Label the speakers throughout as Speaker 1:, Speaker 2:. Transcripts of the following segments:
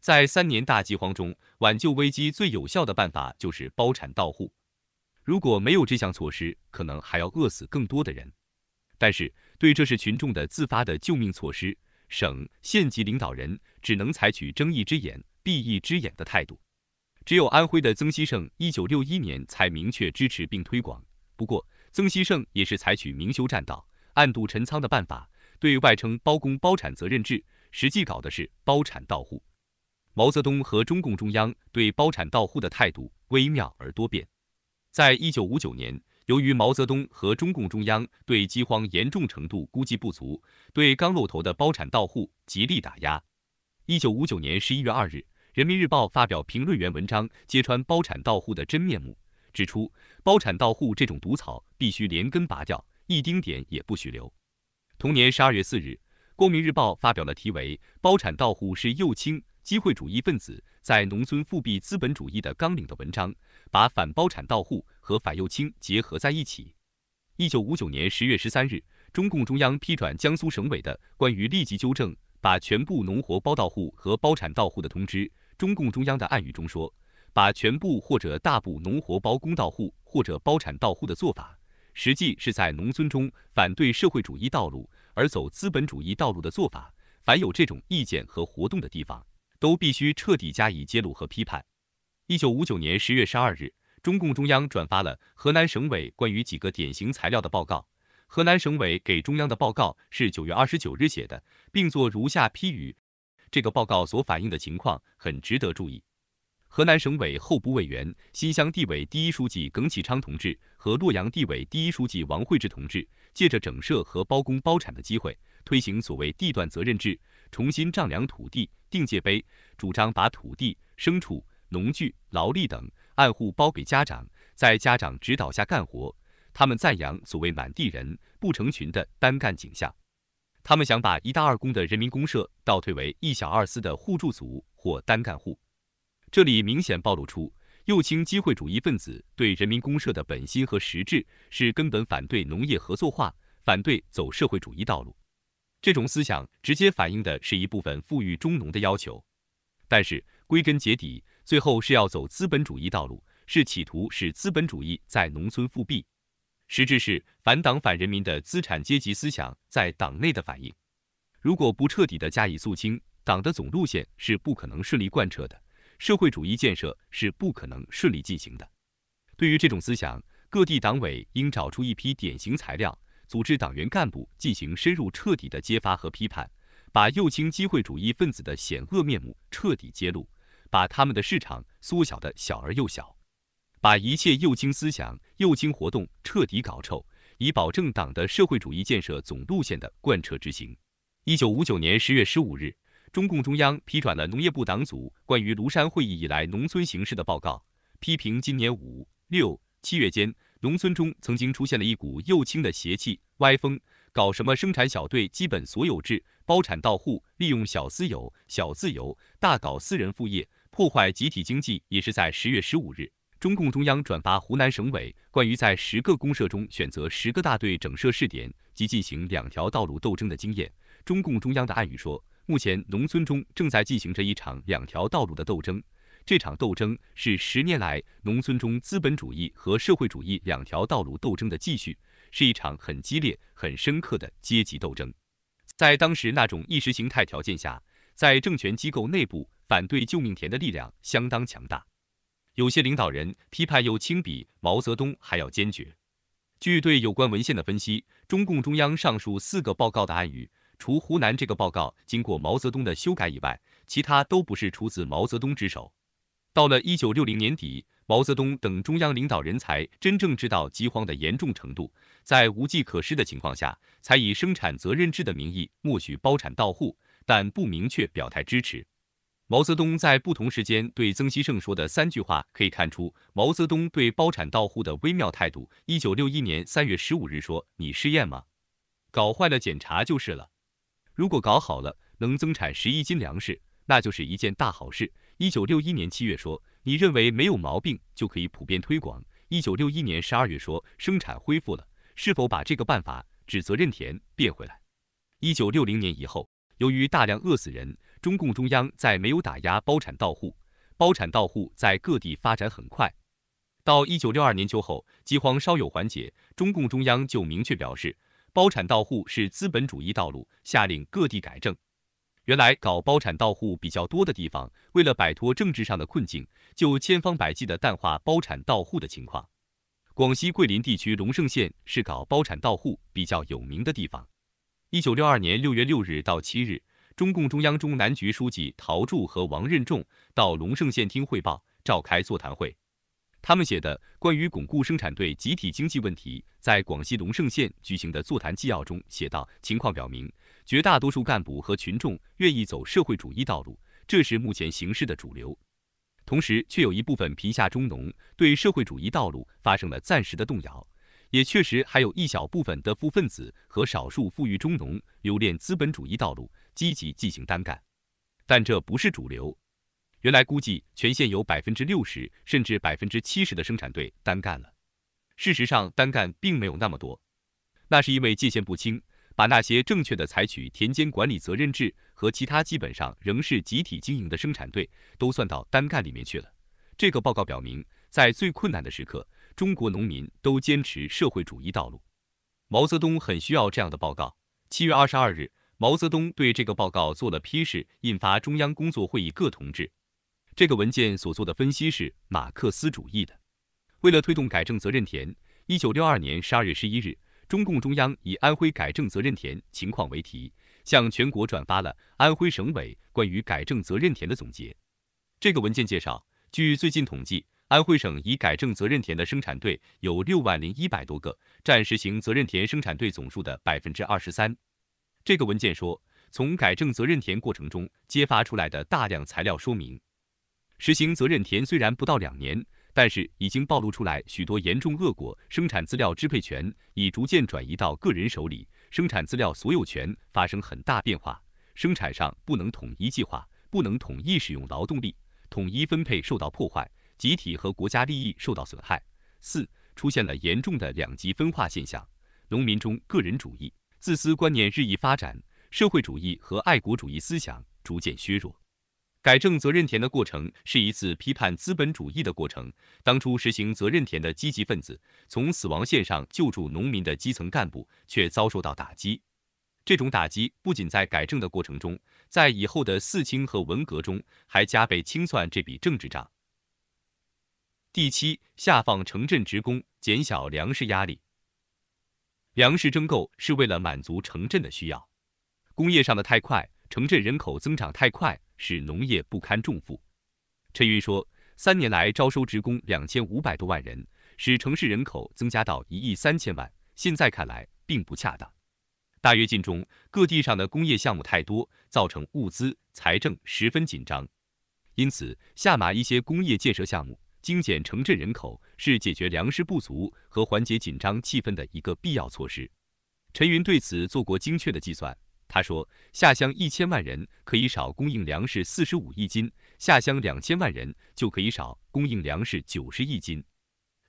Speaker 1: 在三年大饥荒中，挽救危机最有效的办法就是包产到户。如果没有这项措施，可能还要饿死更多的人。但是，对这是群众的自发的救命措施，省县级领导人只能采取睁一只眼闭一只眼的态度。只有安徽的曾希圣一九六一年才明确支持并推广。不过，曾希圣也是采取明修栈道，暗度陈仓的办法，对外称包工包产责任制，实际搞的是包产到户。毛泽东和中共中央对包产到户的态度微妙而多变。在一九五九年，由于毛泽东和中共中央对饥荒严重程度估计不足，对刚露头的包产到户极力打压。一九五九年十一月二日，《人民日报》发表评论员文章，揭穿包产到户的真面目，指出包产到户这种毒草必须连根拔掉，一丁点也不许留。同年十二月四日，《光明日报》发表了题为《包产到户是右倾》。机会主义分子在《农村复辟资本主义的纲领》的文章，把反包产到户和反右倾结合在一起。一九五九年十月十三日，中共中央批转江苏省委的关于立即纠正把全部农活包到户和包产到户的通知。中共中央的暗语中说，把全部或者大部农活包公到户或者包产到户的做法，实际是在农村中反对社会主义道路而走资本主义道路的做法。凡有这种意见和活动的地方。都必须彻底加以揭露和批判。一九五九年十月十二日，中共中央转发了河南省委关于几个典型材料的报告。河南省委给中央的报告是九月二十九日写的，并作如下批语：这个报告所反映的情况很值得注意。河南省委候补委员、新乡地委第一书记耿启昌同志和洛阳地委第一书记王惠志同志，借着整社和包工包产的机会，推行所谓地段责任制。重新丈量土地，定界碑，主张把土地、牲畜、农具、劳力等按户包给家长，在家长指导下干活。他们赞扬所谓“满地人不成群”的单干景象。他们想把一大二公的人民公社倒退为一小二私的互助组或单干户。这里明显暴露出右倾机会主义分子对人民公社的本心和实质是根本反对农业合作化，反对走社会主义道路。这种思想直接反映的是一部分富裕中农的要求，但是归根结底，最后是要走资本主义道路，是企图使资本主义在农村复辟，实质是反党反人民的资产阶级思想在党内的反应。如果不彻底的加以肃清，党的总路线是不可能顺利贯彻的，社会主义建设是不可能顺利进行的。对于这种思想，各地党委应找出一批典型材料。组织党员干部进行深入彻底的揭发和批判，把右倾机会主义分子的险恶面目彻底揭露，把他们的市场缩小的小而又小，把一切右倾思想、右倾活动彻底搞臭，以保证党的社会主义建设总路线的贯彻执行。一九五九年十月十五日，中共中央批转了农业部党组关于庐山会议以来农村形势的报告，批评今年五六七月间。农村中曾经出现了一股右倾的邪气歪风，搞什么生产小队基本所有制、包产到户，利用小私有、小自由，大搞私人副业，破坏集体经济。也是在十月十五日，中共中央转发湖南省委关于在十个公社中选择十个大队整社试点及进行两条道路斗争的经验。中共中央的暗语说，目前农村中正在进行着一场两条道路的斗争。这场斗争是十年来农村中资本主义和社会主义两条道路斗争的继续，是一场很激烈、很深刻的阶级斗争。在当时那种意识形态条件下，在政权机构内部反对救命田的力量相当强大，有些领导人批判又轻比毛泽东还要坚决。据对有关文献的分析，中共中央上述四个报告的暗语，除湖南这个报告经过毛泽东的修改以外，其他都不是出自毛泽东之手。到了一九六零年底，毛泽东等中央领导人才真正知道饥荒的严重程度，在无计可施的情况下，才以生产责任制的名义默许包产到户，但不明确表态支持。毛泽东在不同时间对曾希圣说的三句话，可以看出毛泽东对包产到户的微妙态度。一九六一年三月十五日说：“你试验吗？搞坏了检查就是了。如果搞好了，能增产十一斤粮食，那就是一件大好事。”一九六一年七月说，你认为没有毛病就可以普遍推广。一九六一年十二月说，生产恢复了，是否把这个办法指责任田变回来？一九六零年以后，由于大量饿死人，中共中央在没有打压包产到户，包产到户在各地发展很快。到一九六二年秋后，饥荒稍有缓解，中共中央就明确表示，包产到户是资本主义道路，下令各地改正。原来搞包产到户比较多的地方，为了摆脱政治上的困境，就千方百计地淡化包产到户的情况。广西桂林地区龙胜县是搞包产到户比较有名的地方。一九六二年六月六日到七日，中共中央中南局书记陶铸和王任重到龙胜县听汇报，召开座谈会。他们写的《关于巩固生产队集体经济问题》在广西龙胜县举行的座谈纪要中写道：情况表明。绝大多数干部和群众愿意走社会主义道路，这是目前形势的主流。同时，却有一部分贫下中农对社会主义道路发生了暂时的动摇，也确实还有一小部分的富分子和少数富裕中农留恋资本主义道路，积极进行单干。但这不是主流。原来估计全县有百分之六十甚至百分之七十的生产队单干了，事实上单干并没有那么多，那是因为界限不清。把那些正确的采取田间管理责任制和其他基本上仍是集体经营的生产队都算到单干里面去了。这个报告表明，在最困难的时刻，中国农民都坚持社会主义道路。毛泽东很需要这样的报告。七月二十二日，毛泽东对这个报告做了批示，印发中央工作会议各同志。这个文件所做的分析是马克思主义的。为了推动改正责任田，一九六二年十二月十一日。中共中央以“安徽改正责任田情况”为题，向全国转发了安徽省委关于改正责任田的总结。这个文件介绍，据最近统计，安徽省已改正责任田的生产队有六万零一百多个，占实行责任田生产队总数的百分之二十三。这个文件说，从改正责任田过程中揭发出来的大量材料说明，实行责任田虽然不到两年。但是已经暴露出来许多严重恶果，生产资料支配权已逐渐转移到个人手里，生产资料所有权发生很大变化，生产上不能统一计划，不能统一使用劳动力，统一分配受到破坏，集体和国家利益受到损害。四，出现了严重的两极分化现象，农民中个人主义、自私观念日益发展，社会主义和爱国主义思想逐渐削弱。改正责任田的过程是一次批判资本主义的过程。当初实行责任田的积极分子，从死亡线上救助农民的基层干部，却遭受到打击。这种打击不仅在改正的过程中，在以后的四清和文革中，还加倍清算这笔政治账。第七，下放城镇职工，减小粮食压力。粮食征购是为了满足城镇的需要，工业上的太快，城镇人口增长太快。使农业不堪重负，陈云说，三年来招收职工两千五百多万人，使城市人口增加到一亿三千万。现在看来并不恰当。大跃进中，各地上的工业项目太多，造成物资财政十分紧张。因此，下马一些工业建设项目，精简城镇人口，是解决粮食不足和缓解紧张气氛的一个必要措施。陈云对此做过精确的计算。他说，下乡一千万人可以少供应粮食四十五亿斤，下乡两千万人就可以少供应粮食九十亿斤。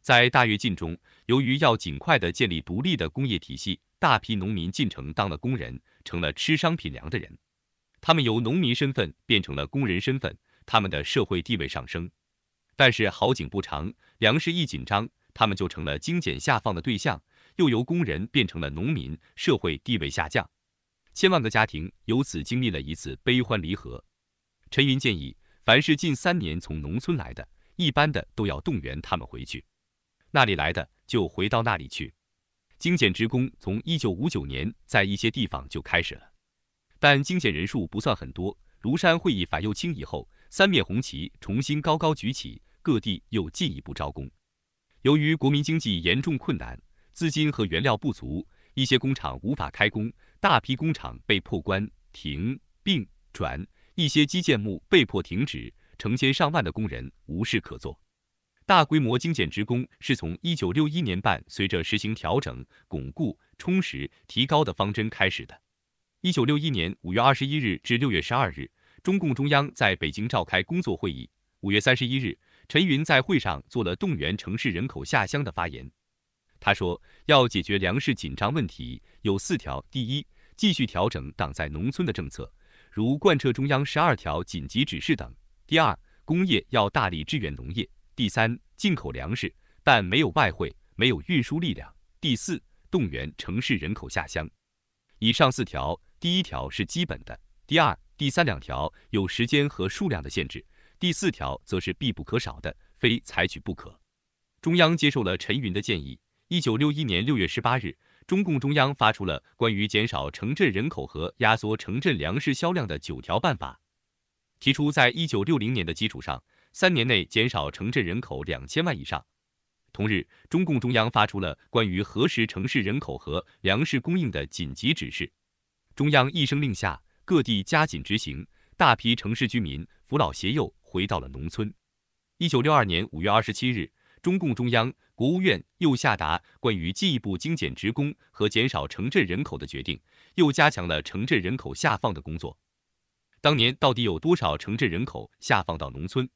Speaker 1: 在大跃进中，由于要尽快的建立独立的工业体系，大批农民进城当了工人，成了吃商品粮的人。他们由农民身份变成了工人身份，他们的社会地位上升。但是好景不长，粮食一紧张，他们就成了精简下放的对象，又由工人变成了农民，社会地位下降。千万个家庭由此经历了一次悲欢离合。陈云建议，凡是近三年从农村来的，一般的都要动员他们回去；那里来的就回到那里去。精简职工从一九五九年在一些地方就开始了，但精简人数不算很多。庐山会议反右倾以后，三面红旗重新高高举起，各地又进一步招工。由于国民经济严重困难，资金和原料不足，一些工厂无法开工。大批工厂被迫关、停并转，一些基建木被迫停止，成千上万的工人无事可做。大规模精简职工是从一九六一年半，随着实行调整、巩固、充实、提高的方针开始的。一九六一年五月二十一日至六月十二日，中共中央在北京召开工作会议。五月三十一日，陈云在会上做了动员城市人口下乡的发言。他说，要解决粮食紧张问题，有四条：第一，继续调整党在农村的政策，如贯彻中央十二条紧急指示等；第二，工业要大力支援农业；第三，进口粮食，但没有外汇，没有运输力量；第四，动员城市人口下乡。以上四条，第一条是基本的，第二、第三两条有时间和数量的限制，第四条则是必不可少的，非采取不可。中央接受了陈云的建议。一九六一年六月十八日，中共中央发出了关于减少城镇人口和压缩城镇粮食销量的九条办法，提出在一九六零年的基础上，三年内减少城镇人口两千万以上。同日，中共中央发出了关于核实城市人口和粮食供应的紧急指示。中央一声令下，各地加紧执行，大批城市居民扶老携幼回到了农村。一九六二年五月二十七日，中共中央。国务院又下达关于进一步精简职工和减少城镇人口的决定，又加强了城镇人口下放的工作。当年到底有多少城镇人口下放到农村？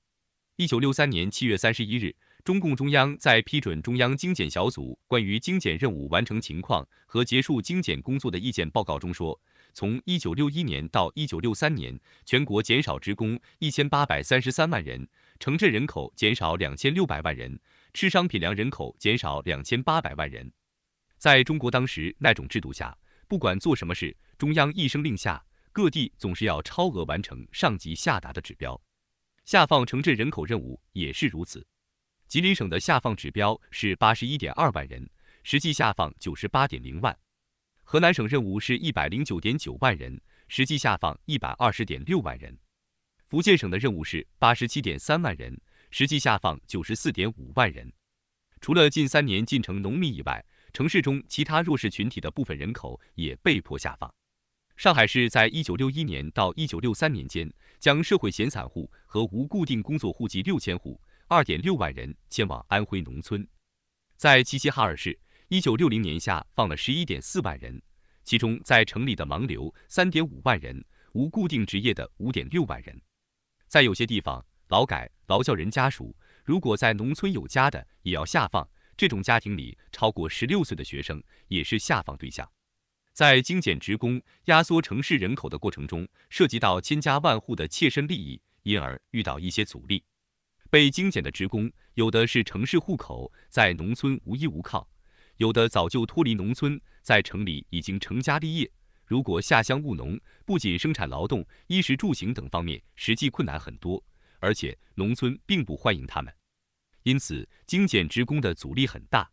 Speaker 1: 一九六三年七月三十一日，中共中央在批准中央精简小组关于精简任务完成情况和结束精简工作的意见报告中说，从一九六一年到一九六三年，全国减少职工一千八百三十三万人，城镇人口减少两千六百万人。吃商品粮人口减少两千八百万人，在中国当时那种制度下，不管做什么事，中央一声令下，各地总是要超额完成上级下达的指标。下放城镇人口任务也是如此。吉林省的下放指标是八十一点二万人，实际下放九十八点零万。河南省任务是一百零九点九万人，实际下放一百二十点六万人。福建省的任务是八十七点三万人。实际下放九十四点五万人，除了近三年进城农民以外，城市中其他弱势群体的部分人口也被迫下放。上海市在一九六一年到一九六三年间，将社会闲散户和无固定工作户籍六千户二点六万人迁往安徽农村。在齐齐哈尔市，一九六零年下放了十一点四万人，其中在城里的盲流三点五万人，无固定职业的五点六万人。在有些地方，劳改。劳教人家属，如果在农村有家的，也要下放。这种家庭里超过十六岁的学生也是下放对象。在精简职工、压缩城市人口的过程中，涉及到千家万户的切身利益，因而遇到一些阻力。被精简的职工，有的是城市户口，在农村无依无靠；有的早就脱离农村，在城里已经成家立业。如果下乡务农，不仅生产劳动、衣食住行等方面实际困难很多。而且农村并不欢迎他们，因此精简职工的阻力很大。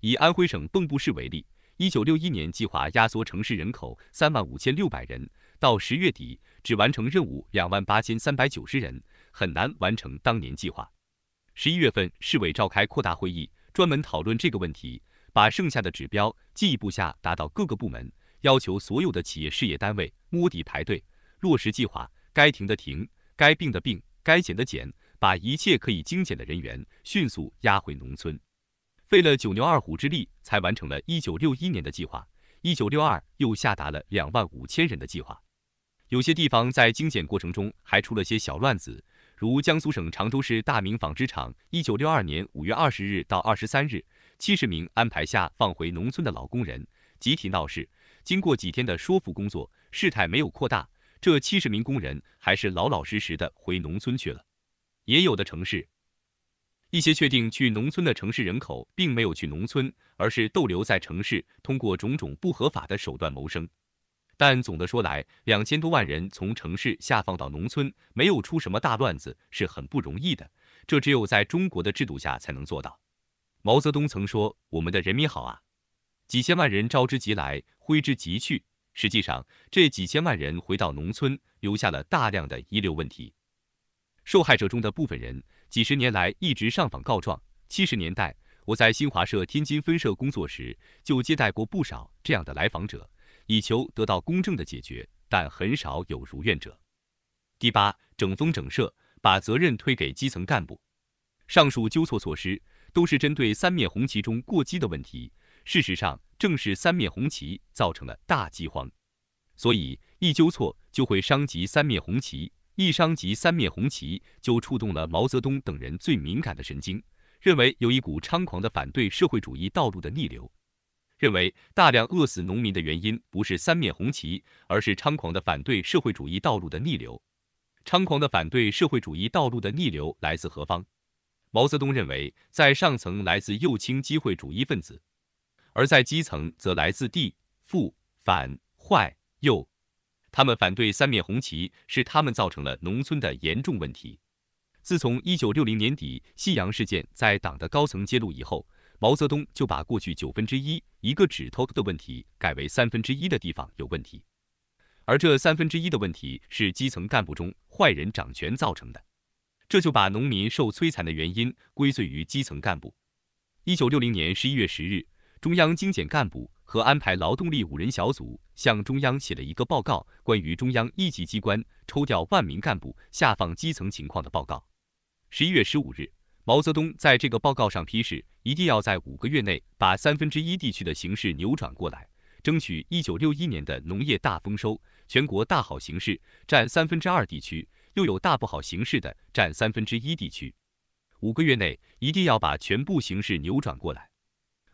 Speaker 1: 以安徽省蚌埠市为例，一九六一年计划压缩城市人口三万五千六百人，到十月底只完成任务两万八千三百九十人，很难完成当年计划。十一月份，市委召开扩大会议，专门讨论这个问题，把剩下的指标进一步下达，到各个部门，要求所有的企业事业单位摸底排队，落实计划，该停的停，该并的并。该减的减，把一切可以精简的人员迅速押回农村，费了九牛二虎之力才完成了一九六一年的计划。一九六二又下达了两万五千人的计划。有些地方在精简过程中还出了些小乱子，如江苏省常州市大明纺织厂，一九六二年五月二十日到二十三日，七十名安排下放回农村的老工人集体闹事，经过几天的说服工作，事态没有扩大。这七十名工人还是老老实实的回农村去了，也有的城市，一些确定去农村的城市人口，并没有去农村，而是逗留在城市，通过种种不合法的手段谋生。但总的说来，两千多万人从城市下放到农村，没有出什么大乱子，是很不容易的。这只有在中国的制度下才能做到。毛泽东曾说：“我们的人民好啊，几千万人招之即来，挥之即去。”实际上，这几千万人回到农村，留下了大量的遗留问题。受害者中的部分人，几十年来一直上访告状。七十年代，我在新华社天津分社工作时，就接待过不少这样的来访者，以求得到公正的解决，但很少有如愿者。第八，整风整社，把责任推给基层干部。上述纠错措施，都是针对三面红旗中过激的问题。事实上，正是三面红旗造成了大饥荒，所以一纠错就会伤及三面红旗，一伤及三面红旗就触动了毛泽东等人最敏感的神经，认为有一股猖狂的反对社会主义道路的逆流，认为大量饿死农民的原因不是三面红旗，而是猖狂的反对社会主义道路的逆流。猖狂的反对社会主义道路的逆流来自何方？毛泽东认为，在上层来自右倾机会主义分子。而在基层，则来自地富反坏右，他们反对三面红旗，是他们造成了农村的严重问题。自从一九六零年底西阳事件在党的高层揭露以后，毛泽东就把过去九分之一一个指头的问题改为三分之一的地方有问题，而这三分之一的问题是基层干部中坏人掌权造成的，这就把农民受摧残的原因归罪于基层干部。一九六零年十一月十日。中央精简干部和安排劳动力五人小组向中央写了一个报告，关于中央一级机关抽调万名干部下放基层情况的报告。十一月十五日，毛泽东在这个报告上批示：一定要在五个月内把三分之一地区的形势扭转过来，争取一九六一年的农业大丰收。全国大好形势占三分之二地区，又有大不好形势的占三分之一地区，五个月内一定要把全部形势扭转过来。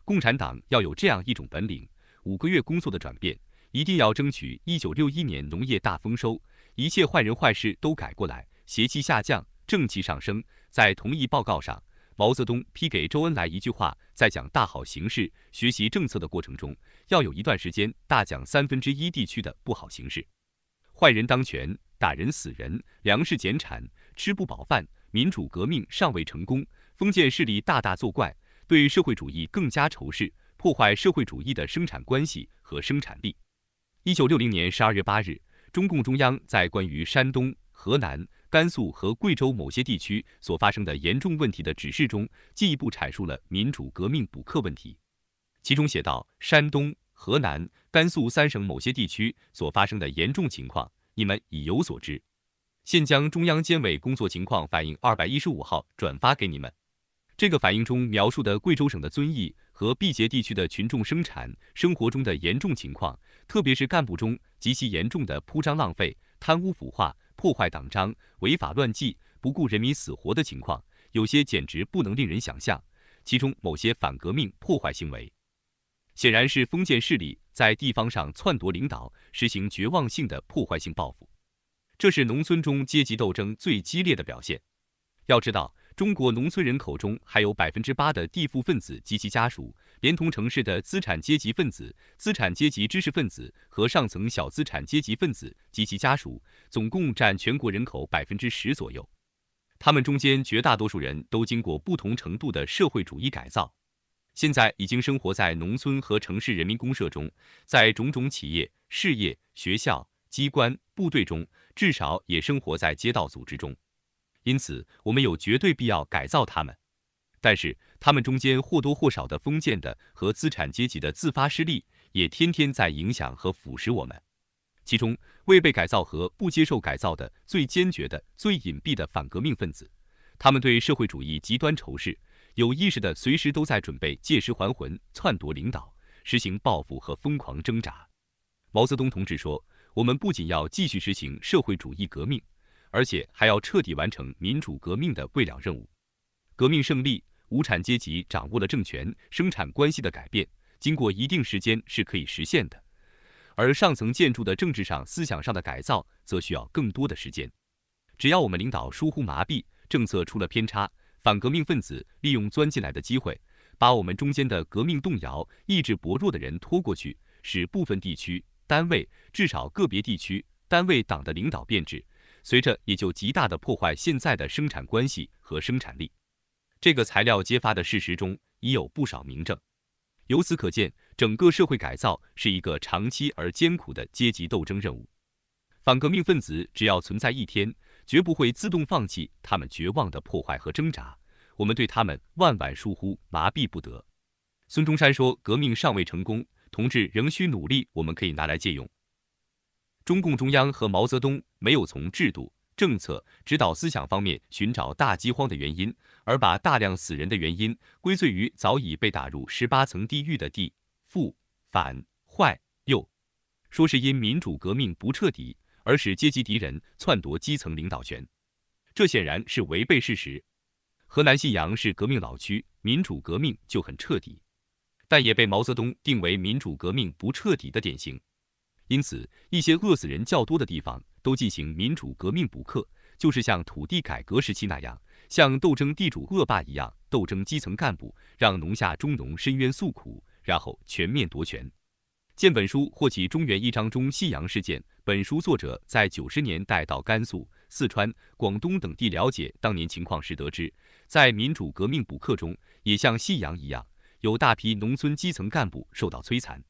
Speaker 1: 共产党要有这样一种本领，五个月工作的转变，一定要争取一九六一年农业大丰收，一切坏人坏事都改过来，邪气下降，正气上升。在同意报告上，毛泽东批给周恩来一句话：在讲大好形势、学习政策的过程中，要有一段时间大讲三分之一地区的不好形势，坏人当权，打人死人，粮食减产，吃不饱饭，民主革命尚未成功，封建势力大大作怪。对社会主义更加仇视，破坏社会主义的生产关系和生产力。一九六零年十二月八日，中共中央在关于山东、河南、甘肃和贵州某些地区所发生的严重问题的指示中，进一步阐述了民主革命补课问题。其中写道：“山东、河南、甘肃三省某些地区所发生的严重情况，你们已有所知，现将中央监委工作情况反映二百一十五号转发给你们。”这个反映中描述的贵州省的遵义和毕节地区的群众生产生活中的严重情况，特别是干部中极其严重的铺张浪费、贪污腐化、破坏党章、违法乱纪、不顾人民死活的情况，有些简直不能令人想象。其中某些反革命破坏行为，显然是封建势力在地方上篡夺领导，实行绝望性的破坏性报复，这是农村中阶级斗争最激烈的表现。要知道。中国农村人口中还有百分之八的地富分子及其家属，连同城市的资产阶级分子、资产阶级知识分子和上层小资产阶级分子及其家属，总共占全国人口百分之十左右。他们中间绝大多数人都经过不同程度的社会主义改造，现在已经生活在农村和城市人民公社中，在种种企业、事业、学校、机关、部队中，至少也生活在街道组织中。因此，我们有绝对必要改造他们，但是他们中间或多或少的封建的和资产阶级的自发势力，也天天在影响和腐蚀我们。其中未被改造和不接受改造的最坚决的、最隐蔽的反革命分子，他们对社会主义极端仇视，有意识的随时都在准备借尸还魂、篡夺领导、实行报复和疯狂挣扎。毛泽东同志说：“我们不仅要继续实行社会主义革命。”而且还要彻底完成民主革命的未了任务。革命胜利，无产阶级掌握了政权，生产关系的改变经过一定时间是可以实现的，而上层建筑的政治上、思想上的改造则需要更多的时间。只要我们领导疏忽麻痹，政策出了偏差，反革命分子利用钻进来的机会，把我们中间的革命动摇、意志薄弱的人拖过去，使部分地区、单位，至少个别地区、单位党的领导变质。随着也就极大的破坏现在的生产关系和生产力。这个材料揭发的事实中已有不少明证，由此可见，整个社会改造是一个长期而艰苦的阶级斗争任务。反革命分子只要存在一天，绝不会自动放弃他们绝望的破坏和挣扎。我们对他们万万疏忽麻痹不得。孙中山说：“革命尚未成功，同志仍需努力。”我们可以拿来借用。中共中央和毛泽东。没有从制度、政策、指导思想方面寻找大饥荒的原因，而把大量死人的原因归罪于早已被打入十八层地狱的地富反坏右，说是因民主革命不彻底而使阶级敌人篡夺基层领导权，这显然是违背事实。河南信阳是革命老区，民主革命就很彻底，但也被毛泽东定为民主革命不彻底的典型。因此，一些饿死人较多的地方都进行民主革命补课，就是像土地改革时期那样，像斗争地主恶霸一样斗争基层干部，让农下中农深渊诉苦，然后全面夺权。见本书或其中原一章中信阳事件。本书作者在九十年代到甘肃、四川、广东等地了解当年情况时得知，在民主革命补课中，也像信阳一样，有大批农村基层干部受到摧残。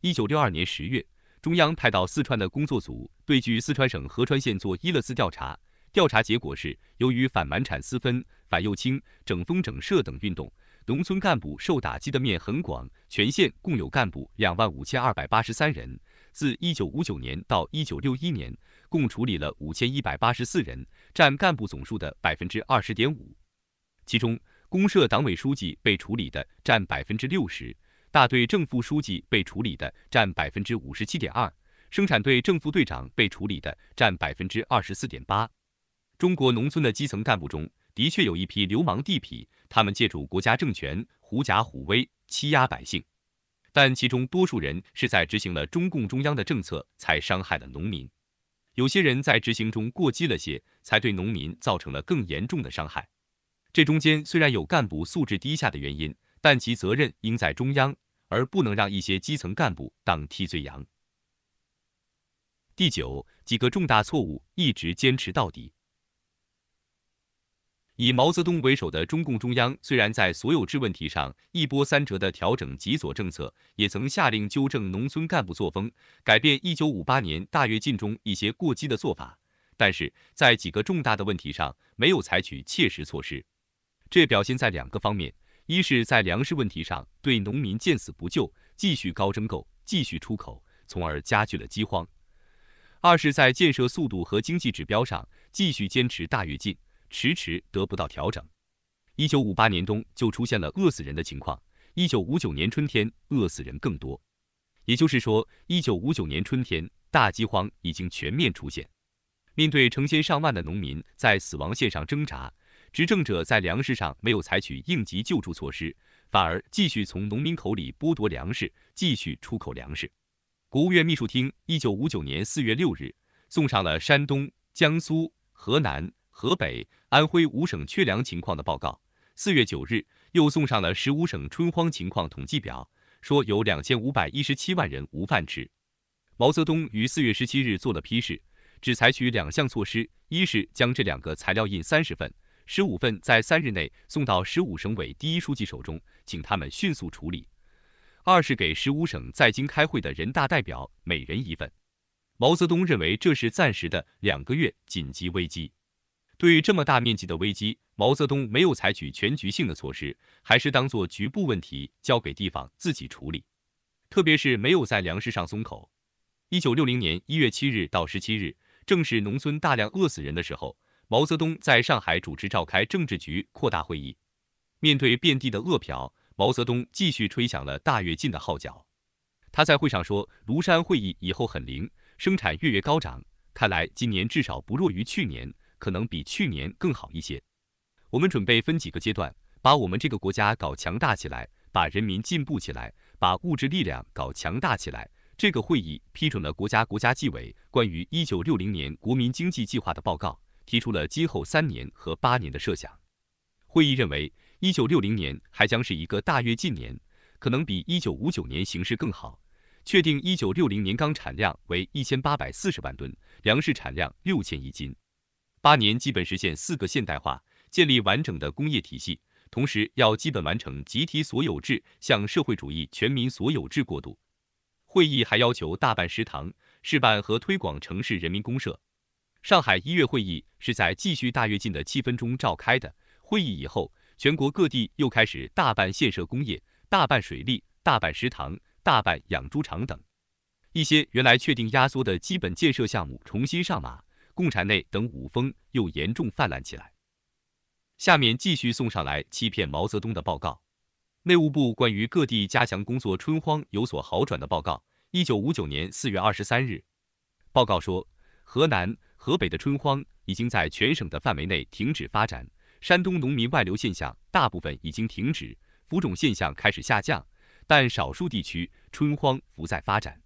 Speaker 1: 一九六二年十月。中央派到四川的工作组对据四川省合川县做一勒斯调查，调查结果是，由于反满产私分、反右倾、整风整社等运动，农村干部受打击的面很广。全县共有干部两万五千二百八十三人，自一九五九年到一九六一年，共处理了五千一百八十四人，占干部总数的百分之二十点五。其中，公社党委书记被处理的占百分之六十。大队正副书记被处理的占百分之五十七点二，生产队正副队长被处理的占百分之二十四点八。中国农村的基层干部中，的确有一批流氓地痞，他们借助国家政权，狐假虎威，欺压百姓。但其中多数人是在执行了中共中央的政策才伤害了农民，有些人在执行中过激了些，才对农民造成了更严重的伤害。这中间虽然有干部素质低下的原因。但其责任应在中央，而不能让一些基层干部当替罪羊。第九，几个重大错误一直坚持到底。以毛泽东为首的中共中央虽然在所有制问题上一波三折的调整极左政策，也曾下令纠正农村干部作风，改变1958年大跃进中一些过激的做法，但是在几个重大的问题上没有采取切实措施。这表现在两个方面。一是，在粮食问题上，对农民见死不救，继续高征购，继续出口，从而加剧了饥荒；二是，在建设速度和经济指标上，继续坚持大跃进，迟迟得不到调整。一九五八年冬就出现了饿死人的情况，一九五九年春天饿死人更多。也就是说，一九五九年春天大饥荒已经全面出现。面对成千上万的农民在死亡线上挣扎。执政者在粮食上没有采取应急救助措施，反而继续从农民口里剥夺粮食，继续出口粮食。国务院秘书厅一九五九年四月六日送上了山东、江苏、河南、河北、安徽五省缺粮情况的报告，四月九日又送上了十五省春荒情况统计表，说有两千五百一十七万人无饭吃。毛泽东于四月十七日做了批示，只采取两项措施：一是将这两个材料印三十份。十五份在三日内送到十五省委第一书记手中，请他们迅速处理。二是给十五省在京开会的人大代表每人一份。毛泽东认为这是暂时的两个月紧急危机。对这么大面积的危机，毛泽东没有采取全局性的措施，还是当作局部问题交给地方自己处理。特别是没有在粮食上松口。一九六零年一月七日到十七日，正是农村大量饿死人的时候。毛泽东在上海主持召开政治局扩大会议。面对遍地的恶殍，毛泽东继续吹响了大跃进的号角。他在会上说：“庐山会议以后很灵，生产月月高涨，看来今年至少不弱于去年，可能比去年更好一些。我们准备分几个阶段，把我们这个国家搞强大起来，把人民进步起来，把物质力量搞强大起来。”这个会议批准了国家国家计委关于一九六零年国民经济计划的报告。提出了今后三年和八年的设想。会议认为，一九六零年还将是一个大跃进年，可能比一九五九年形势更好。确定一九六零年钢产量为一千八百四十万吨，粮食产量六千亿斤。八年基本实现四个现代化，建立完整的工业体系，同时要基本完成集体所有制向社会主义全民所有制过渡。会议还要求大办食堂，示办和推广城市人民公社。上海一月会议是在继续大跃进的气氛中召开的。会议以后，全国各地又开始大办建设工业、大办水利、大办食堂、大办养猪场等，一些原来确定压缩的基本建设项目重新上马。共产内等五风又严重泛滥起来。下面继续送上来欺骗毛泽东的报告：内务部关于各地加强工作春荒有所好转的报告，一九五九年四月二十三日。报告说，河南。河北的春荒已经在全省的范围内停止发展，山东农民外流现象大部分已经停止，浮肿现象开始下降，但少数地区春荒不在发展。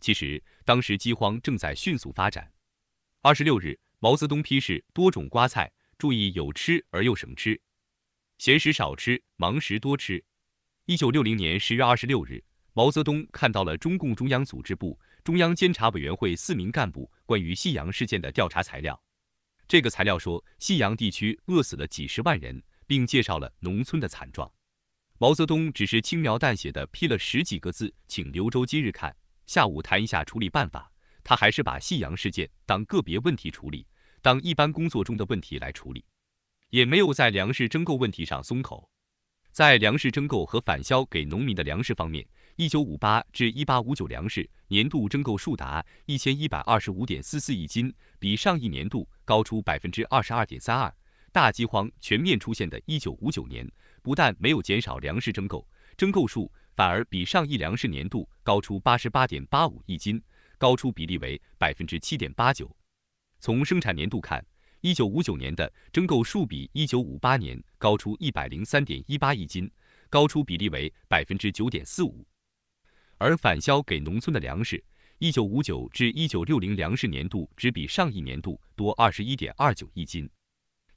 Speaker 1: 其实当时饥荒正在迅速发展。二十六日，毛泽东批示多种瓜菜，注意有吃而又省吃，闲时少吃，忙时多吃。一九六零年十月二十六日，毛泽东看到了中共中央组织部。中央监察委员会四名干部关于信阳事件的调查材料，这个材料说信阳地区饿死了几十万人，并介绍了农村的惨状。毛泽东只是轻描淡写的批了十几个字，请刘周今日看，下午谈一下处理办法。他还是把信阳事件当个别问题处理，当一般工作中的问题来处理，也没有在粮食征购问题上松口。在粮食征购和返销给农民的粮食方面。一九五八至一八五九粮食年度征购数达一千一百二十五点四四亿斤，比上一年度高出百分之二十二点三二。大饥荒全面出现的一九五九年，不但没有减少粮食征购，征购数反而比上一粮食年度高出八十八点八五亿斤，高出比例为百分之七点八九。从生产年度看，一九五九年的征购数比一九五八年高出一百零三点一八亿斤，高出比例为百分之九点四五。而返销给农村的粮食，一九五九至一九六零粮食年度只比上一年度多二十一点二九亿斤，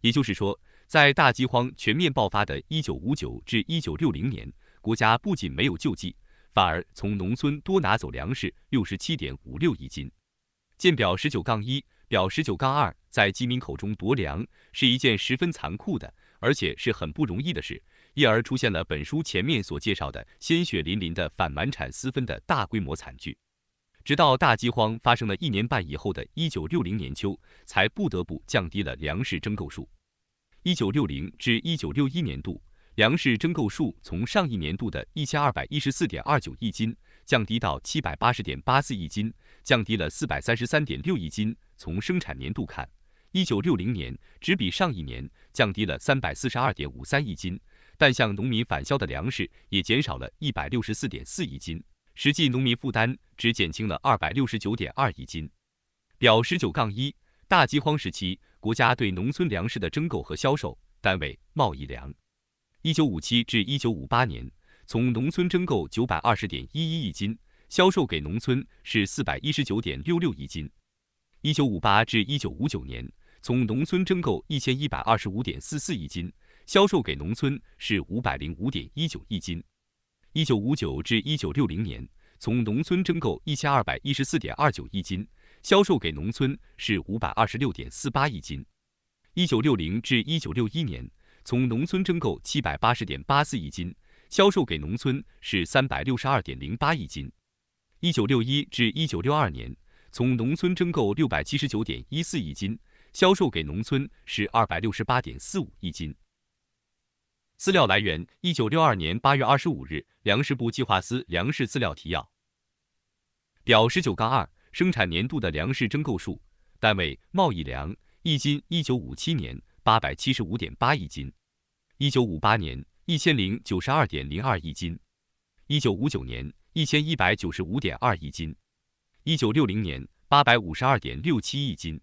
Speaker 1: 也就是说，在大饥荒全面爆发的一九五九至一九六零年，国家不仅没有救济，反而从农村多拿走粮食六十七点五六亿斤。见表十九杠一、表十九杠二，在饥民口中夺粮是一件十分残酷的，而且是很不容易的事。因而出现了本书前面所介绍的鲜血淋淋的反满产私分的大规模惨剧。直到大饥荒发生了一年半以后的1960年秋，才不得不降低了粮食征购数。1960至1961年度，粮食征购数从上一年度的1214.29亿斤降低到780.84亿斤，降低了433.6亿斤。从生产年度看，1960年只比上一年降低了342.53亿斤。但向农民返销的粮食也减少了一百六十四点四亿斤，实际农民负担只减轻了二百六十九点二亿斤。表十九杠一大饥荒时期，国家对农村粮食的征购和销售单位贸易粮，一九五七至一九五八年，从农村征购九百二十点一一亿斤，销售给农村是四百一十九点六六亿斤；一九五八至一九五九年，从农村征购一千一百二十五点四四亿斤。销售给农村是五百零五点一九亿斤。一九五九至一九六零年，从农村征购一千二百一十四点二九亿斤，销售给农村是五百二十六点四八亿斤。一九六零至一九六一年，从农村征购七百八十点八四亿斤，销售给农村是三百六十二点零八亿斤。一九六一至一九六二年，从农村征购六百七十九点一四亿斤，销售给农村是二百六十八点四五亿斤。资料来源：一九六二年八月二十五日，粮食部计划司粮食资料提要表十九杠二，生产年度的粮食征购数，单位：贸易粮一斤。一九五七年八百七十五点八亿斤，一九五八年一千零九十二点零二亿斤，一九五九年一千一百九十五点二亿斤，一九六零年八百五十二点六七亿斤，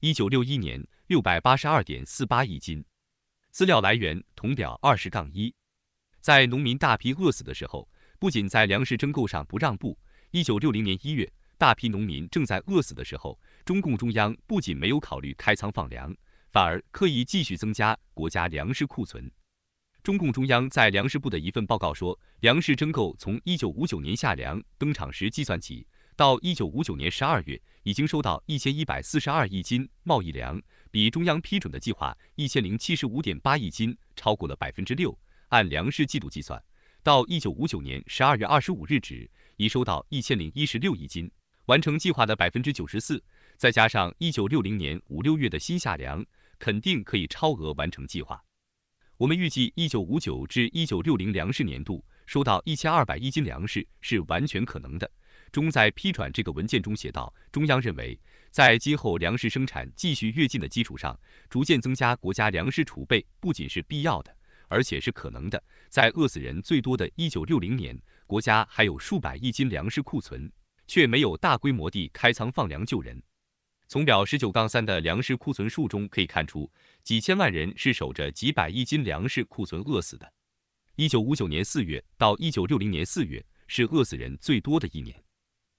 Speaker 1: 一九六一年六百八十二点四八亿斤。资料来源：《铜表二十杠一》。在农民大批饿死的时候，不仅在粮食征购上不让步。一九六零年一月，大批农民正在饿死的时候，中共中央不仅没有考虑开仓放粮，反而刻意继续增加国家粮食库存。中共中央在粮食部的一份报告说，粮食征购从一九五九年夏粮登场时计算起，到一九五九年十二月，已经收到一千一百四十二亿斤贸易粮。比中央批准的计划一千零七十五点八亿斤超过了百分之六。按粮食季度计算，到一九五九年十二月二十五日止，已收到一千零一十六亿斤，完成计划的百分之九十四。再加上一九六零年五六月的新夏粮，肯定可以超额完成计划。我们预计一九五九至一九六零粮食年度收到一千二百亿斤粮食是完全可能的。中在批转这个文件中写道：中央认为。在今后粮食生产继续跃进的基础上，逐渐增加国家粮食储备，不仅是必要的，而且是可能的。在饿死人最多的一九六零年，国家还有数百亿斤粮食库存，却没有大规模地开仓放粮救人。从表十九杠三的粮食库存数中可以看出，几千万人是守着几百亿斤粮食库存饿死的。一九五九年四月到一九六零年四月是饿死人最多的一年。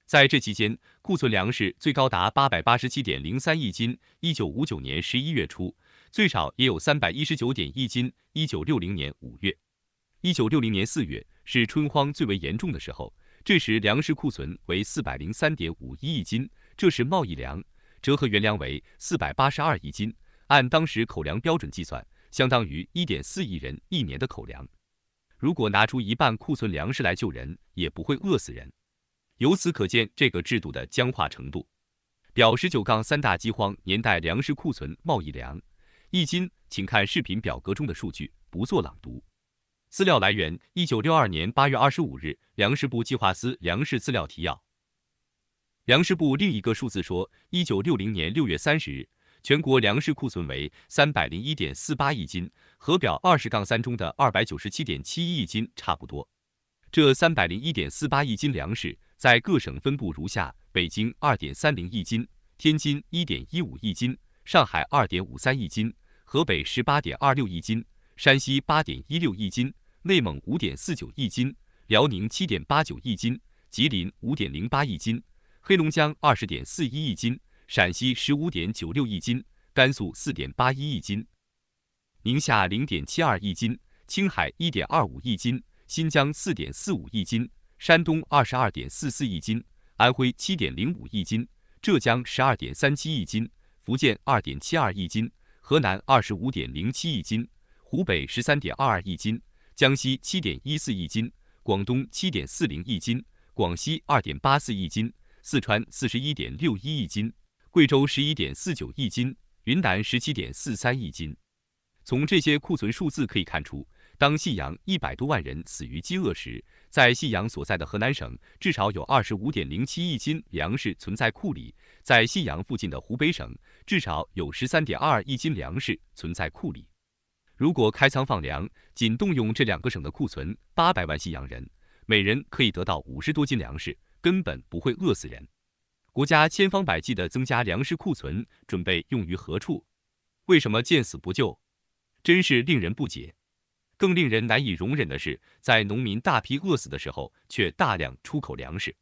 Speaker 1: 在这期间，库存粮食最高达八百八十七点零三亿斤。一九五九年十一月初，最少也有三百一十九点一斤。一九六零年五月、一九六零年四月是春荒最为严重的时候，这时粮食库存为四百零三点五一亿斤，这是贸易粮，折合原粮为四百八十二亿斤。按当时口粮标准计算，相当于一点四亿人一年的口粮。如果拿出一半库存粮食来救人，也不会饿死人。由此可见，这个制度的僵化程度。表十九杠三大饥荒年代粮食库存贸易粮一斤，请看视频表格中的数据，不做朗读。资料来源：一九六二年八月二十五日粮食部计划司粮食资料提要。粮食部另一个数字说，一九六零年六月三十日全国粮食库存为三百零一点四八亿斤，和表二十杠三中的二百九十七点七一亿斤差不多。这三百零一点四八亿斤粮食在各省分布如下：北京二点三零亿斤，天津一点一五亿斤，上海二点五三亿斤，河北十八点二六亿斤，山西八点一六亿斤，内蒙五点四九亿斤，辽宁七点八九亿斤，吉林五点零八亿斤，黑龙江二十点四一亿斤，陕西十五点九六亿斤，甘肃四点八一亿斤，宁夏零点七二亿斤，青海一点二五亿斤。新疆四点四五亿斤，山东二十二点四四亿斤，安徽七点零五亿斤，浙江十二点三七亿斤，福建二点七二亿斤，河南二十五点零七亿斤，湖北十三点二二亿斤，江西七点一四亿斤，广东七点四零亿斤，广西二点八四亿斤，四川四十一点六一亿斤，贵州十一点四九亿斤，云南十七点四三亿斤。从这些库存数字可以看出。当信阳一百多万人死于饥饿时，在信阳所在的河南省至少有二十五点零七亿斤粮食存在库里，在信阳附近的湖北省至少有十三点二亿斤粮食存在库里。如果开仓放粮，仅动用这两个省的库存，八百万信阳人每人可以得到五十多斤粮食，根本不会饿死人。国家千方百计的增加粮食库存，准备用于何处？为什么见死不救？真是令人不解。更令人难以容忍的是，在农民大批饿死的时候，却大量出口粮食。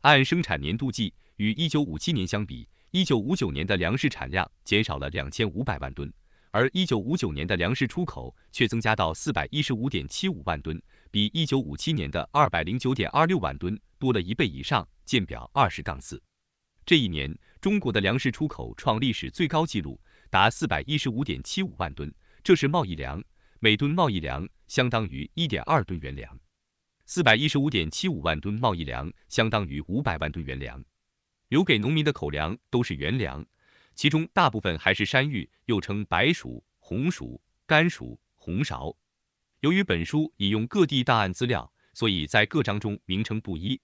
Speaker 1: 按生产年度计，与1957年相比，1959年的粮食产量减少了2500万吨，而1959年的粮食出口却增加到415.75万吨，比1957年的209.26万吨多了一倍以上。见表二十杠四。这一年，中国的粮食出口创历史最高纪录，达415.75万吨，这是贸易粮。每吨贸易粮相当于一点二吨原粮，四百一十五点七五万吨贸易粮相当于五百万吨原粮。留给农民的口粮都是原粮，其中大部分还是山芋，又称白薯、红薯、甘薯、红苕。由于本书引用各地档案资料，所以在各章中名称不一。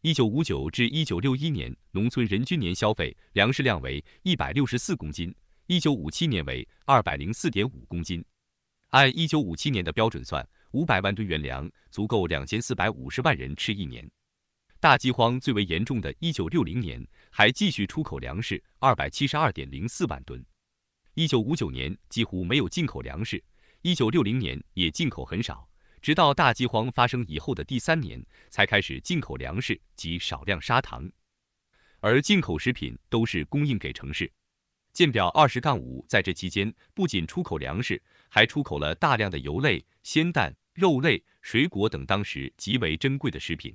Speaker 1: 一九五九至一九六一年，农村人均年消费粮食量为一百六十四公斤，一九五七年为二百零四点五公斤。按一九五七年的标准算，五百万吨原粮足够两千四百五十万人吃一年。大饥荒最为严重的一九六零年，还继续出口粮食二百七十二点零四万吨。一九五九年几乎没有进口粮食，一九六零年也进口很少，直到大饥荒发生以后的第三年才开始进口粮食及少量砂糖。而进口食品都是供应给城市。建表二十杠五，在这期间不仅出口粮食。还出口了大量的油类、鲜蛋、肉类、水果等当时极为珍贵的食品。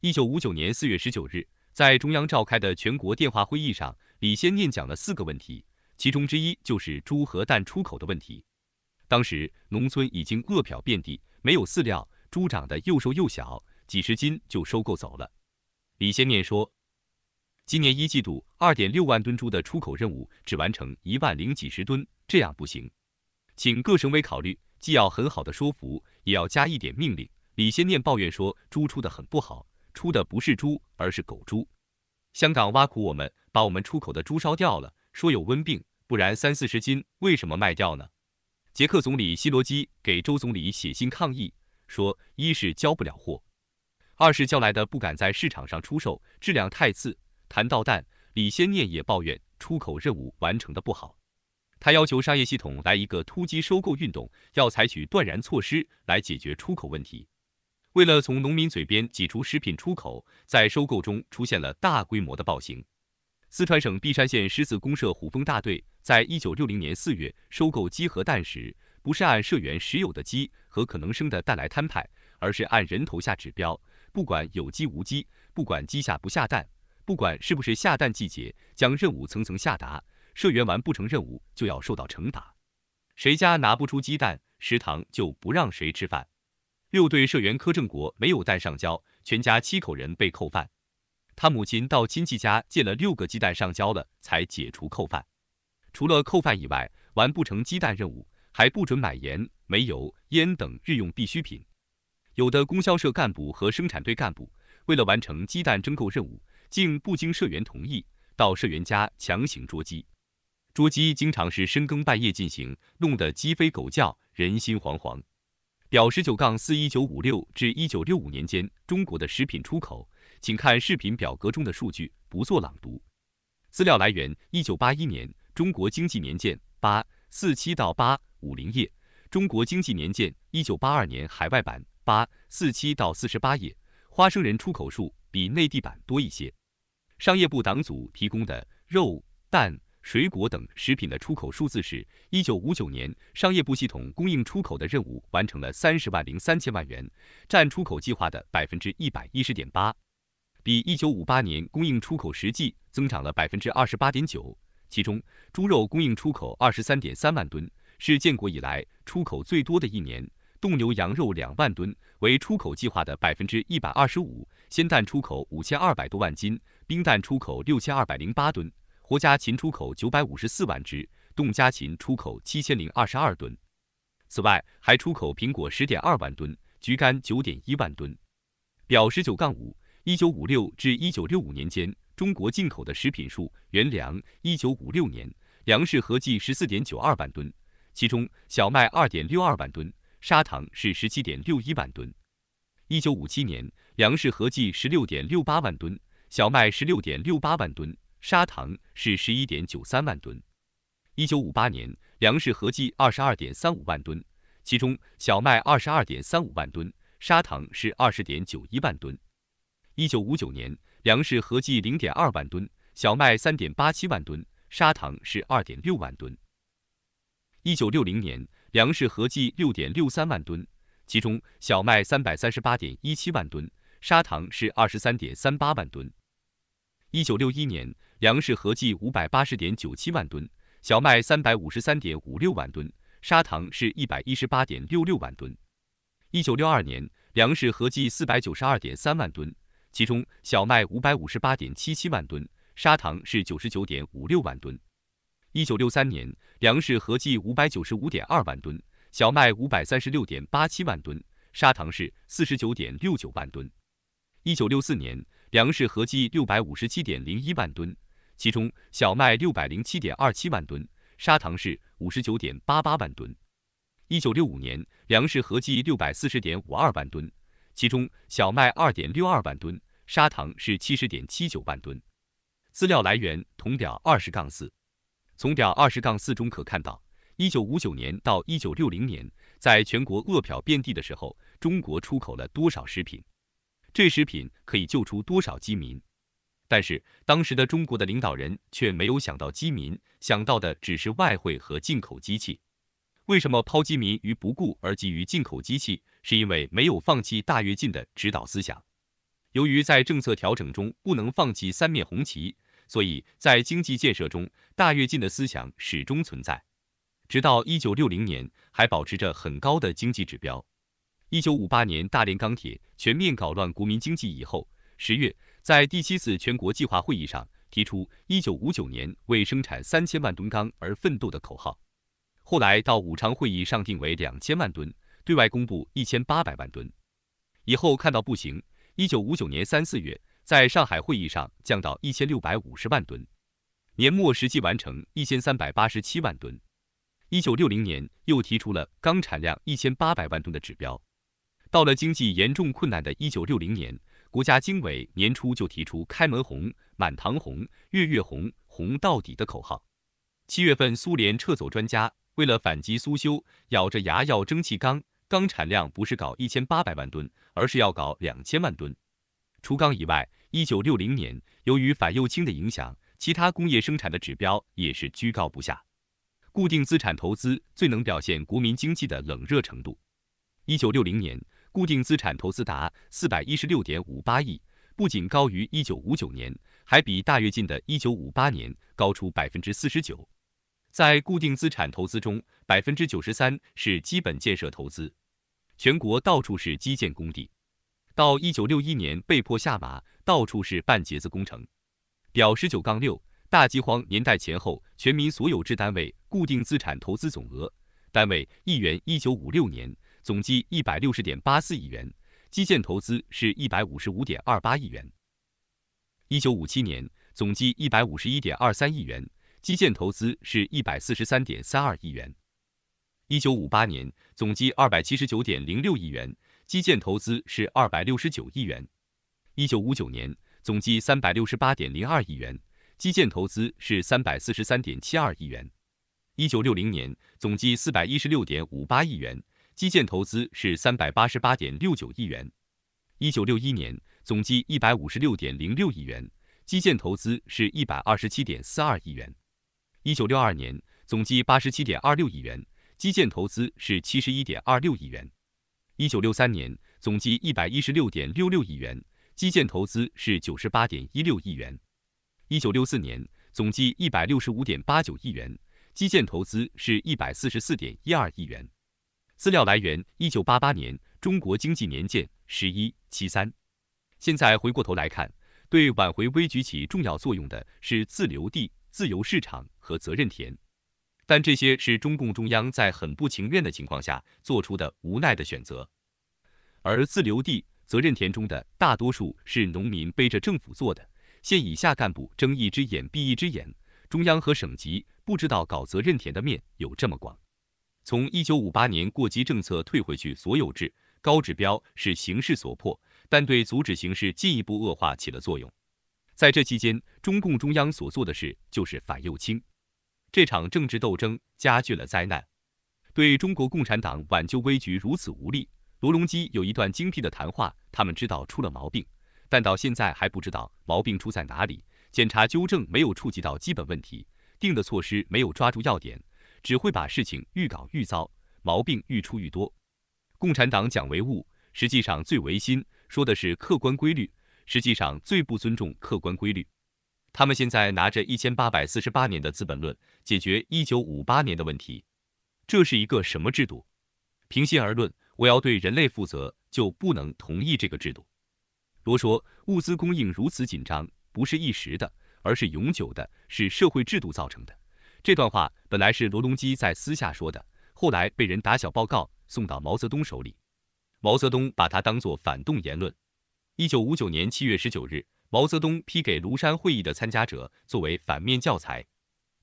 Speaker 1: 一九五九年四月十九日，在中央召开的全国电话会议上，李先念讲了四个问题，其中之一就是猪和蛋出口的问题。当时农村已经饿殍遍地，没有饲料，猪长得又瘦又小，几十斤就收购走了。李先念说，今年一季度二点六万吨猪的出口任务只完成一万零几十吨，这样不行。请各省委考虑，既要很好的说服，也要加一点命令。李先念抱怨说，猪出的很不好，出的不是猪，而是狗猪。香港挖苦我们，把我们出口的猪烧掉了，说有瘟病，不然三四十斤为什么卖掉呢？捷克总理希罗基给周总理写信抗议，说一是交不了货，二是交来的不敢在市场上出售，质量太次。谈到蛋，李先念也抱怨出口任务完成的不好。他要求商业系统来一个突击收购运动，要采取断然措施来解决出口问题。为了从农民嘴边挤出食品出口，在收购中出现了大规模的暴行。四川省璧山县狮子公社虎峰大队，在一九六零年四月收购鸡和蛋时，不是按社员实有的鸡和可能生的蛋来摊派，而是按人头下指标，不管有鸡无鸡，不管鸡下不下蛋，不管是不是下蛋季节，将任务层层下达。社员完不成任务就要受到惩罚，谁家拿不出鸡蛋，食堂就不让谁吃饭。六队社员柯正国没有蛋上交，全家七口人被扣饭，他母亲到亲戚家借了六个鸡蛋上交了，才解除扣饭。除了扣饭以外，完不成鸡蛋任务，还不准买盐、煤油、烟等日用必需品。有的供销社干部和生产队干部，为了完成鸡蛋征购任务，竟不经社员同意，到社员家强行捉鸡。捉鸡经常是深更半夜进行，弄得鸡飞狗叫，人心惶惶。表十九杠四，一九五六至一九六五年间中国的食品出口，请看视频表格中的数据，不做朗读。资料来源：一九八一年《中国经济年鉴》八四七到八五零页，《中国经济年鉴》一九八二年海外版八四七到四十八页。花生仁出口数比内地版多一些。商业部党组提供的肉蛋。水果等食品的出口数字是：一九五九年，商业部系统供应出口的任务完成了三十万零三千万元，占出口计划的百分之一百一十点八，比一九五八年供应出口实际增长了百分之二十八点九。其中，猪肉供应出口二十三点三万吨，是建国以来出口最多的一年；冻牛羊肉两万吨，为出口计划的百分之一百二十五；鲜蛋出口五千二百多万斤，冰蛋出口六千二百零八吨。活家禽出口九百五十四万只，冻家禽出口七千零二十二吨。此外，还出口苹果十点二万吨，橘干九点一万吨。表十九杠五，一九五六至一九六五年间，中国进口的食品数：原粮，一九五六年粮食合计十四点九二万吨，其中小麦二点六二万吨，砂糖是十七点六一万吨。一九五七年粮食合计十六点六八万吨，小麦十六点六八万吨。砂糖是十一点九三万吨，一九五八年粮食合计二十二点三五万吨，其中小麦二十二点三五万吨，砂糖是二十点九一万吨。一九五九年粮食合计零点二万吨，小麦三点八七万吨，砂糖是二点六万吨。一九六零年粮食合计六点六三万吨，其中小麦三百三十八点一七万吨，砂糖是二十三点三八万吨。一九六一年。粮食合计五百八十点九七万吨，小麦三百五十三点五六万吨，砂糖是一百一十八点六六万吨。一九六二年，粮食合计四百九十二点三万吨，其中小麦五百五十八点七七万吨，砂糖是九十九点五六万吨。一九六三年，粮食合计五百九十五点二万吨，小麦五百三十六点八七万吨，砂糖是四十九点六九万吨。一九六四年，粮食合计六百五十七点零一万吨。其中小麦六百零七点二七万吨，砂糖是五十九点八八万吨。一九六五年粮食合计六百四十点五二万吨，其中小麦二点六二万吨，砂糖是七十点七九万吨。资料来源：同表二十杠四。从表二十杠四中可看到，一九五九年到一九六零年，在全国饿殍遍地的时候，中国出口了多少食品？这食品可以救出多少饥民？但是当时的中国的领导人却没有想到饥民，想到的只是外汇和进口机器。为什么抛饥民于不顾而急于进口机器？是因为没有放弃大跃进的指导思想。由于在政策调整中不能放弃三面红旗，所以在经济建设中大跃进的思想始终存在，直到一九六零年还保持着很高的经济指标。一九五八年大炼钢铁全面搞乱国民经济以后，十月。在第七次全国计划会议上提出“一九五九年为生产三千万吨钢而奋斗”的口号，后来到武昌会议上定为两千万吨，对外公布一千八百万吨。以后看到不行，一九五九年三四月在上海会议上降到一千六百五十万吨，年末实际完成一千三百八十七万吨。一九六零年又提出了钢产量一千八百万吨的指标，到了经济严重困难的一九六零年。国家经委年初就提出“开门红、满堂红、月月红、红到底”的口号。七月份苏联撤走专家，为了反击苏修，咬着牙要蒸汽钢，钢产量不是搞一千八百万吨，而是要搞两千万吨。除钢以外，一九六零年由于反右倾的影响，其他工业生产的指标也是居高不下。固定资产投资最能表现国民经济的冷热程度。一九六零年。固定资产投资达四百一十六点五八亿，不仅高于一九五九年，还比大跃进的一九五八年高出百分之四十九。在固定资产投资中，百分之九十三是基本建设投资，全国到处是基建工地。到一九六一年被迫下马，到处是半截子工程。表十九杠六大饥荒年代前后全民所有制单位固定资产投资总额单位亿元一九五六年。总计一百六十点八四亿元，基建投资是一百五十五点二八亿元。一九五七年，总计一百五十一点二三亿元，基建投资是一百四十三点三二亿元。一九五八年，总计二百七十九点零六亿元，基建投资是二百六十九亿元。一九五九年，总计三百六十八点零二亿元，基建投资是三百四十三点七二亿元。一九六零年，总计四百一十六点五八亿元。基建投资是三百八十八点六九亿元，一九六一年总计一百五十六点零六亿元，基建投资是一百二十七点四二亿元，一九六二年总计八十七点二六亿元，基建投资是七十一点二六亿元，一九六三年总计一百一十六点六六亿元，基建投资是九十八点一六亿元，一九六四年总计一百六十五点八九亿元，基建投资是一百四十四点一二亿元。资料来源：一九八八年《中国经济年鉴》十一七三。现在回过头来看，对挽回危局起重要作用的是自留地、自由市场和责任田，但这些是中共中央在很不情愿的情况下做出的无奈的选择。而自留地、责任田中的大多数是农民背着政府做的，县以下干部睁一只眼闭一只眼，中央和省级不知道搞责任田的面有这么广。从一九五八年过激政策退回去，所有制高指标是形势所迫，但对阻止形势进一步恶化起了作用。在这期间，中共中央所做的事就是反右倾，这场政治斗争加剧了灾难，对中国共产党挽救危局如此无力。罗隆基有一段精辟的谈话：他们知道出了毛病，但到现在还不知道毛病出在哪里，检查纠正没有触及到基本问题，定的措施没有抓住要点。只会把事情愈搞愈糟，毛病愈出愈多。共产党讲唯物，实际上最唯心，说的是客观规律，实际上最不尊重客观规律。他们现在拿着一千八百四十八年的《资本论》，解决一九五八年的问题，这是一个什么制度？平心而论，我要对人类负责，就不能同意这个制度。罗说，物资供应如此紧张，不是一时的，而是永久的，是社会制度造成的。这段话本来是罗隆基在私下说的，后来被人打小报告送到毛泽东手里，毛泽东把它当作反动言论。一九五九年七月十九日，毛泽东批给庐山会议的参加者作为反面教材。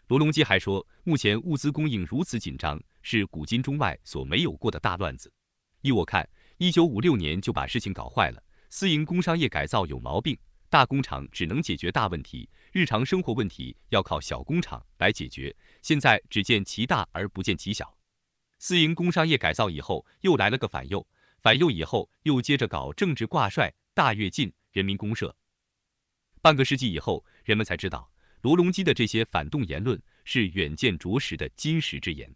Speaker 1: 罗隆基还说，目前物资供应如此紧张，是古今中外所没有过的大乱子。依我看，一九五六年就把事情搞坏了，私营工商业改造有毛病。大工厂只能解决大问题，日常生活问题要靠小工厂来解决。现在只见其大而不见其小。私营工商业改造以后，又来了个反右，反右以后又接着搞政治挂帅、大跃进、人民公社。半个世纪以后，人们才知道罗隆基的这些反动言论是远见卓识的金石之言。